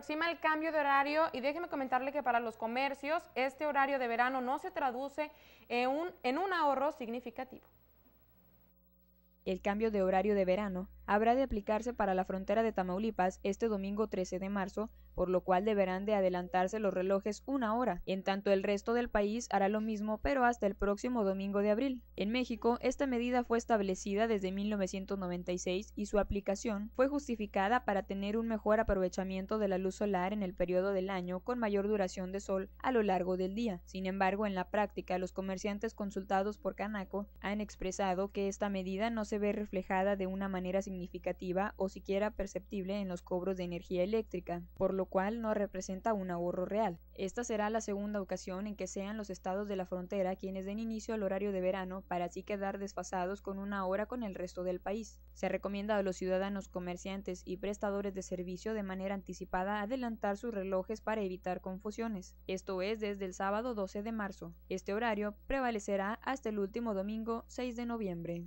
aproxima el cambio de horario y déjeme comentarle que para los comercios este horario de verano no se traduce en un, en un ahorro significativo. El cambio de horario de verano habrá de aplicarse para la frontera de Tamaulipas este domingo 13 de marzo, por lo cual deberán de adelantarse los relojes una hora, en tanto el resto del país hará lo mismo pero hasta el próximo domingo de abril. En México, esta medida fue establecida desde 1996 y su aplicación fue justificada para tener un mejor aprovechamiento de la luz solar en el periodo del año con mayor duración de sol a lo largo del día. Sin embargo, en la práctica, los comerciantes consultados por Canaco han expresado que esta medida no se ve reflejada de una manera significativa significativa o siquiera perceptible en los cobros de energía eléctrica, por lo cual no representa un ahorro real. Esta será la segunda ocasión en que sean los estados de la frontera quienes den inicio al horario de verano para así quedar desfasados con una hora con el resto del país. Se recomienda a los ciudadanos, comerciantes y prestadores de servicio de manera anticipada adelantar sus relojes para evitar confusiones. Esto es desde el sábado 12 de marzo. Este horario prevalecerá hasta el último domingo 6 de noviembre.